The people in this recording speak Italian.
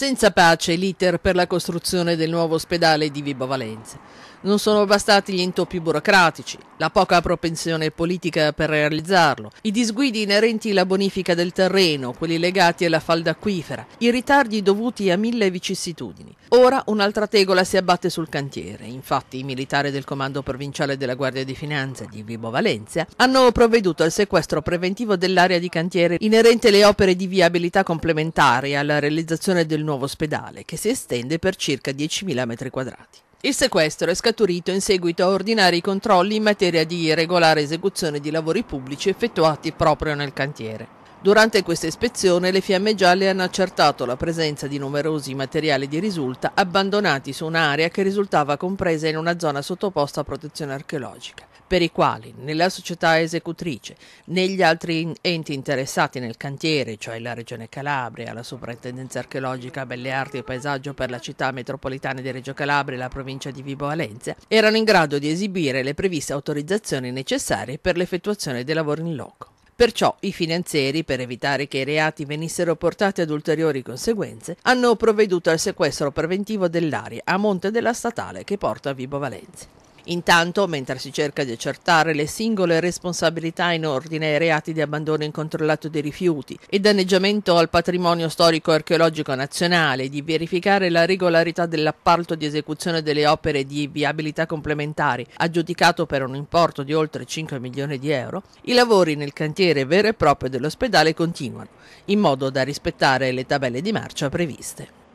Senza pace l'iter per la costruzione del nuovo ospedale di Vibo Valenza. Non sono bastati gli intoppi burocratici, la poca propensione politica per realizzarlo, i disguidi inerenti alla bonifica del terreno, quelli legati alla falda acquifera, i ritardi dovuti a mille vicissitudini. Ora un'altra tegola si abbatte sul cantiere. Infatti i militari del Comando Provinciale della Guardia di Finanza di Vibo Valencia hanno provveduto al sequestro preventivo dell'area di cantiere inerente alle opere di viabilità complementari alla realizzazione del nuovo ospedale, che si estende per circa 10.000 m2. Il sequestro è scaturito in seguito a ordinari controlli in materia di irregolare esecuzione di lavori pubblici effettuati proprio nel cantiere. Durante questa ispezione le fiamme gialle hanno accertato la presenza di numerosi materiali di risulta abbandonati su un'area che risultava compresa in una zona sottoposta a protezione archeologica, per i quali nella società esecutrice né gli altri enti interessati nel cantiere, cioè la Regione Calabria, la Sovrintendenza archeologica Belle Arti e Paesaggio per la città metropolitana di Reggio Calabria e la provincia di Vibo Alenzia, erano in grado di esibire le previste autorizzazioni necessarie per l'effettuazione dei lavori in loco. Perciò i finanzieri, per evitare che i reati venissero portati ad ulteriori conseguenze, hanno provveduto al sequestro preventivo dell'aria a monte della statale che porta a Vibo Valenzi. Intanto, mentre si cerca di accertare le singole responsabilità in ordine ai reati di abbandono incontrollato dei rifiuti e danneggiamento al patrimonio storico-archeologico nazionale, di verificare la regolarità dell'appalto di esecuzione delle opere di viabilità complementari aggiudicato per un importo di oltre 5 milioni di euro, i lavori nel cantiere vero e proprio dell'ospedale continuano, in modo da rispettare le tabelle di marcia previste.